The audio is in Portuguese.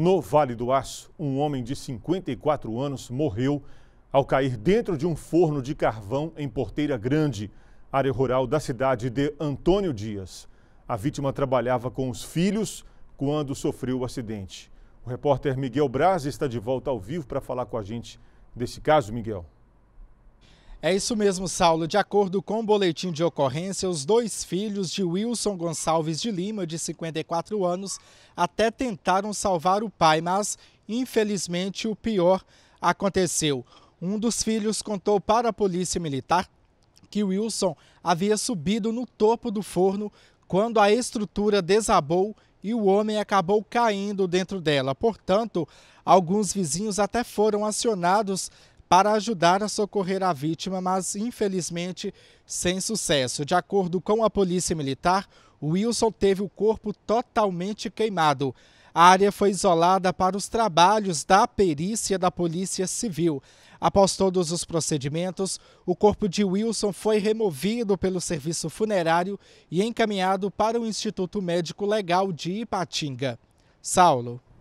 No Vale do Aço, um homem de 54 anos morreu ao cair dentro de um forno de carvão em Porteira Grande, área rural da cidade de Antônio Dias. A vítima trabalhava com os filhos quando sofreu o acidente. O repórter Miguel Braz está de volta ao vivo para falar com a gente desse caso, Miguel. É isso mesmo, Saulo. De acordo com o boletim de ocorrência, os dois filhos de Wilson Gonçalves de Lima, de 54 anos, até tentaram salvar o pai, mas infelizmente o pior aconteceu. Um dos filhos contou para a polícia militar que Wilson havia subido no topo do forno quando a estrutura desabou e o homem acabou caindo dentro dela. Portanto, alguns vizinhos até foram acionados para ajudar a socorrer a vítima, mas infelizmente sem sucesso. De acordo com a Polícia Militar, Wilson teve o corpo totalmente queimado. A área foi isolada para os trabalhos da perícia da Polícia Civil. Após todos os procedimentos, o corpo de Wilson foi removido pelo serviço funerário e encaminhado para o Instituto Médico Legal de Ipatinga. Saulo.